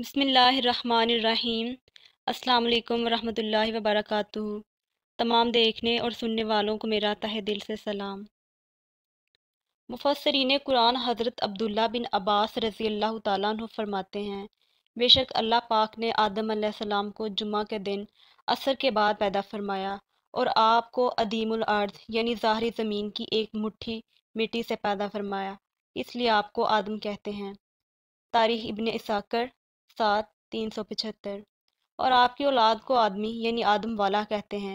बसमीम् अल्लाम वरहमतुल्लाह वबरक तमाम देखने और सुनने वालों को मेरा तह दिल से सलाम मुफसरीन कुरान हज़रत अब्दुल्ला बिन अब्बास रज़ी अल्लाह तु फरमाते हैं बेशक अल्लाह पाक ने आदम सलाम को जुम्मा के दिन असर के बाद पैदा फरमाया और आपको अदीमुल यानी ज़ाहरी ज़मीन की एक मुट्ठी मिट्टी से पैदा फरमाया इसलिए आपको आदम कहते हैं तारीख इबन इसाकर सात तीन सौ पचहत्तर और आपकी औलाद को आदमी यानी आदम वाला कहते हैं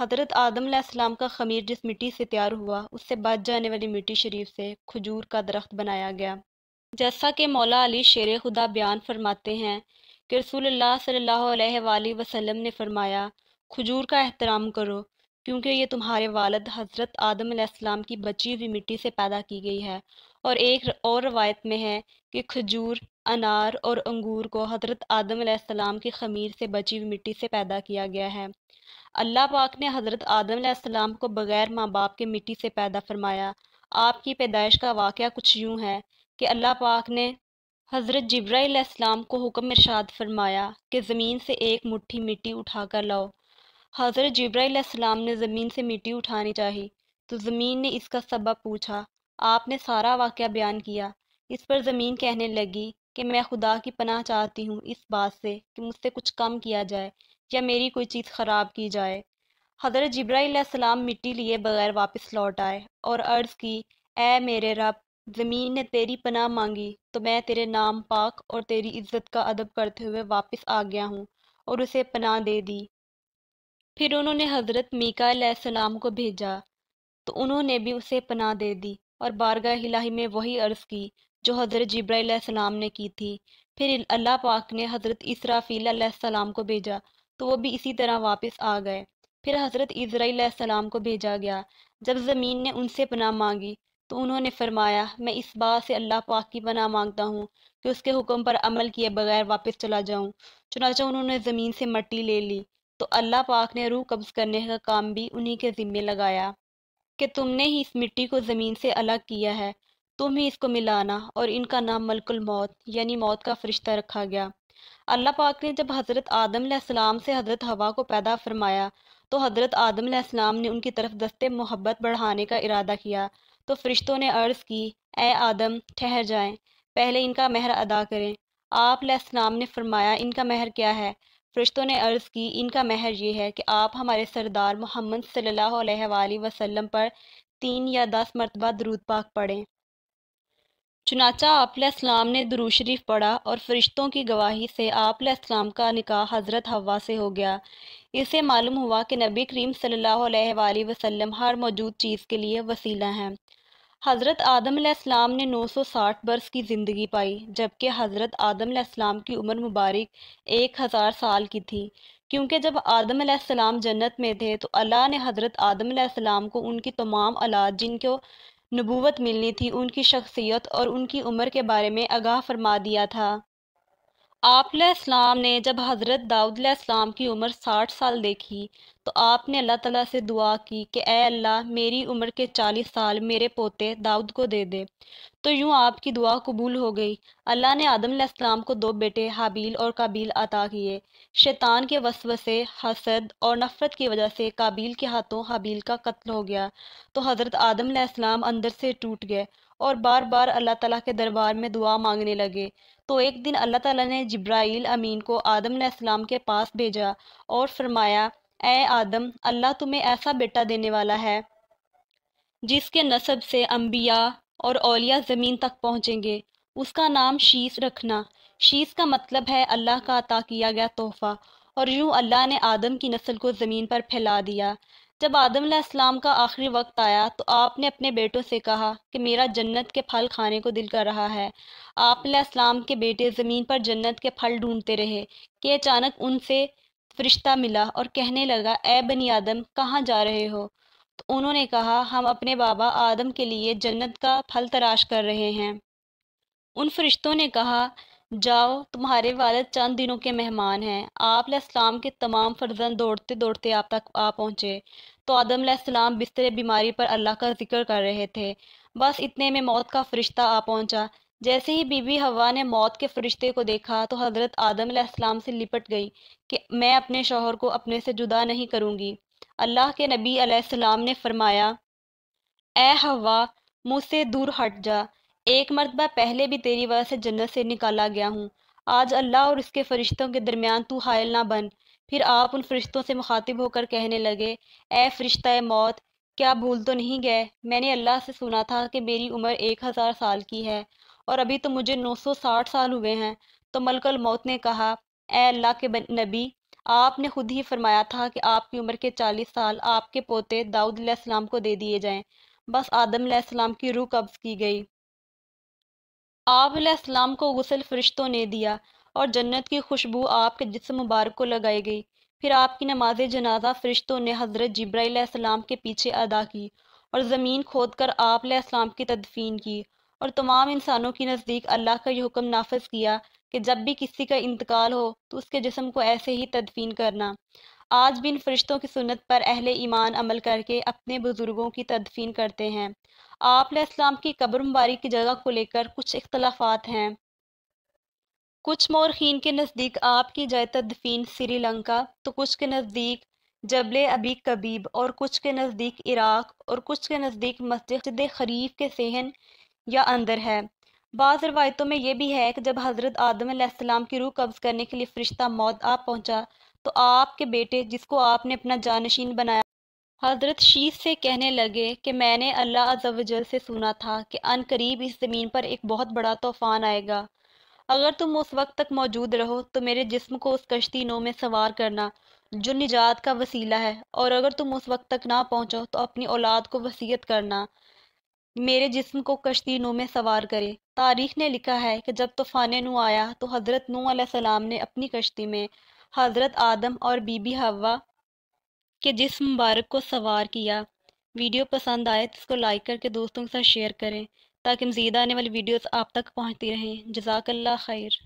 हज़रत आदम आसमाम का खमीर जिस मिट्टी से तैयार हुआ उससे बच जाने वाली मिट्टी शरीफ से खजूर का दरख्त बनाया गया जैसा कि मौला अली शेर खुदा बयान फरमाते हैं कि रसूल सल्ला वसम ने फरमाया खजूर का एहतराम करो क्योंकि ये तुम्हारे वालद हज़रत आदम आसमाम की बची हुई मिट्टी से पैदा की गई है और एक और रवायत में है कि खजूर अनार और अंगूर को हज़रत आदम आसमाम की खमीर से बची हुई मिट्टी से पैदा किया गया है अल्लाह पाक ने हज़रत आदम आसमाम को बग़ैर माँ बाप के मिट्टी से पैदा फरमाया आपकी पैदाइश का वाक़ कुछ यूँ है कि अल्लाह पाक ने हज़रत जब्राईसम को हुक्म इरशाद फरमाया कि ज़मीन से एक मुठ्ठी मिट्टी उठा कर लाओ हज़रत जब्राईसम ने ज़मीन से मिट्टी उठानी चाही तो ज़मीन ने इसका सबब पूछा आपने सारा वाक़ बयान किया इस पर ज़मीन कहने लगी कि मैं खुदा की पनाह चाहती हूँ इस बात से कि मुझसे कुछ कम किया जाए या मेरी कोई चीज़ ख़राब की जाए हज़रत जब्राईसम मिट्टी लिए बगैर वापस लौट आए और अर्ज़ की ए मेरे रब ज़मीन ने तेरी पनाह मांगी तो मैं तेरे नाम पाक और तेरी इज़्ज़त का अदब करते हुए वापस आ गया हूँ और उसे पनाह दे दी फिर उन्होंने हज़रत सलाम को भेजा तो उन्होंने भी उसे पनाह दे दी और बारगाह इलाही में वही अर्ज़ की जो हज़रत सलाम ने की थी फिर अल्लाह पाक ने हज़रत सलाम को भेजा तो वो भी इसी तरह वापस आ गए फिर हज़रत सलाम को भेजा गया जब ज़मीन ने उनसे पनाह मांगी तो उन्होंने फरमाया मैं इस बात से अल्लाह पाक की पनाह मांगता हूँ कि उसके हुक्म पर अमल किए बगैर वापस चला जाऊँ चुनाचा उन्होंने ज़मीन से मट्टी ले ली तो अल्लाह पाक ने रूह कब्ज़ करने का काम भी उन्हीं के ज़िम्मे लगाया कि तुमने ही इस मिट्टी को ज़मीन से अलग किया है तुम ही इसको मिलाना और इनका नाम मलकुल मौत यानी मौत का फरिश्ता रखा गया अल्लाह पाक ने जब हज़रत आदम सलाम से हज़रत हवा को पैदा फरमाया तो हज़रत आदम सलाम ने उनकी तरफ दस्ते मोहब्बत बढ़ाने का इरादा किया तो फ़रिश्तों ने अर्ज़ की ए आदम ठहर जाएं पहले इनका महर अदा करें आप ने फरमाया इनका महर क्या है फरिश्तों ने अर्ज़ की इनका महर ये है कि आप हमारे सरदार मोहम्मद सल्ला वसलम पर तीन या दस मरतबा दरूद पाक पढ़ें चुनाचा आपलाम ने दरू शरीफ पढ़ा और फरिश्तों की गवाही से आपलाम का निकाह हज़रत हवा से हो गया इसे मालूम हुआ कि नबी करीम सल्लल्लाहु अलैहि वसल्लम हर मौजूद चीज़ के लिए वसीला हैं हज़रत आदम आदम ने 960 बरस की ज़िंदगी पाई जबकि हज़रत आदम की उम्र मुबारक एक हज़ार साल की थी क्योंकि जब आदम जन्नत में थे तो अल्लाह ने हज़रत आदम को उनकी तमाम अलाद जिनको नबूवत मिलनी थी उनकी शख्सियत और उनकी उम्र के बारे में आगाह फरमा दिया था आप ने जब हज़रत दाऊद इस्लाम की उम्र साठ साल देखी तो आपने अल्लाह ताला से दुआ की कि ए अल्लाह मेरी उम्र के चालीस साल मेरे पोते दाऊद को दे दे तो यूँ आपकी दुआ कबूल हो गई अल्लाह ने आदम इस्लाम को दो बेटे हाबील और काबिल अता किए शैतान के वसवसे हसद और नफ़रत की वजह से काबिल के हाथों हाबील का कत्ल हो गया तो हज़रत आदम इस्लाम अंदर से टूट गए और बार बार अल्लाह ताला के दरबार में दुआ मांगने लगे तो एक दिन अल्लाह ताला ने जब्राइल अमीन को आदम आसमाम के पास भेजा और फरमाया ए आदम अल्लाह तुम्हें ऐसा बेटा देने वाला है जिसके नसब से अम्बिया और औलिया ज़मीन तक पहुँचेंगे उसका नाम शीश रखना शीश का मतलब है अल्लाह का अता किया गया तोहफ़ा और यूँ अल्लाह ने आदम की नस्ल को ज़मीन पर फैला दिया जब आदम आदम्लाम का आखिरी वक्त आया तो आपने अपने बेटों से कहा कि मेरा जन्नत के फल खाने को दिल कर रहा है आप के बेटे ज़मीन पर जन्नत के फल ढूंढते रहे कि अचानक उनसे फरिश्ता मिला और कहने लगा ए बनी आदम कहाँ जा रहे हो तो उन्होंने कहा हम अपने बाबा आदम के लिए जन्नत का फल तराश कर रहे हैं उन फरिश्तों ने कहा जाओ तुम्हारे वालद चंद दिनों के मेहमान हैं आप सलाम के तमाम फर्जन दौड़ते दौड़ते आप तक आ पहुँचे तो आदम सलाम बिस्तर बीमारी पर अल्लाह का जिक्र कर रहे थे बस इतने में मौत का फरिश्ता आ पहुँचा जैसे ही बीबी हवा ने मौत के फरिश्ते को देखा तो हज़रत आदम सलाम से लिपट गई कि मैं अपने शोहर को अपने से जुदा नहीं करूँगी अल्लाह के नबी सलाम ने फरमाया ए हवा मुझसे दूर हट जा एक मरतबा पहले भी तेरी वजह से जन्नत से निकाला गया हूँ आज अल्लाह और उसके फरिश्तों के दरमियान तू हायल ना बन फिर आप उन फरिश्तों से मुखातिब होकर कहने लगे ए फरिश्ता मौत क्या भूल तो नहीं गए मैंने अल्लाह से सुना था कि मेरी उम्र एक हज़ार साल की है और अभी तो मुझे नौ सौ साठ साल हुए हैं तो मलकल मौत ने कहा ए अल्लाह के नबी आपने खुद ही फरमाया था कि आपकी उम्र के चालीस साल आपके पोते दाऊद को दे दिए जाएं बस आदम की रूह कब्ज़ की गई आप को गसल फरिश्तों ने दिया और जन्नत की खुशबू आपके जिसम मुबारक को लगाई गई फिर आपकी नमाज जनाजा फरिश्तों ने हज़रत जब्राईसम के पीछे अदा की और ज़मीन खोद कर आप की तदफीन की और तमाम इंसानों के नज़दीक अल्लाह का यह हुक्म नाफज किया कि जब भी किसी का इंतकाल हो तो उसके जिसम को ऐसे ही तदफीन करना आज भी इन फरिश्तों की सुनत पर अहल ईमान अमल करके अपने बुज़ुर्गों की तदफीन करते हैं आप इस्लाम की कब्र मुबारक की जगह को लेकर कुछ इख्तलाफात हैं कुछ मौरखीन के नज़दीक आपकी जय तदफीन श्रीलंका तो कुछ के नज़दीक जबल अबी कबीब और कुछ के नज़दीक इराक और कुछ के नज़दीक मस्जिद खरीफ के सहन या अंदर है बाज़ रवायतों में यह भी है कि जब हज़रत आदम की रूह कब्ज़ करने के लिए फ़रिश्ता मौत आ पहुँचा तो आपके बेटे जिसको आपने अपना जानशीन बनाया हजरत शीश से कहने लगे कि मैंने अल्लाह अजल से सुना था कि अन करीब इस ज़मीन पर एक बहुत बड़ा तूफ़ान आएगा अगर तुम उस वक्त तक मौजूद रहो तो मेरे जिस्म को उस कश्ती नो में सवार करना जो निजात का वसीला है और अगर तुम उस वक्त तक ना पहुँचो तो अपनी औलाद को वसीयत करना मेरे जिस्म को कश्ती नू में सवार करे तारीख ने लिखा है कि जब तूफ़ान नू आया तो हज़रत नू सलाम ने अपनी कश्ती में हज़रत आदम और बीबी हवा के जिस मुबारक को सवार किया वीडियो पसंद आए तो इसको लाइक करके दोस्तों के साथ शेयर करें ताकि मज़ीद आने वाली वीडियोस आप तक पहुंचती रहें जजाकल्ला खैर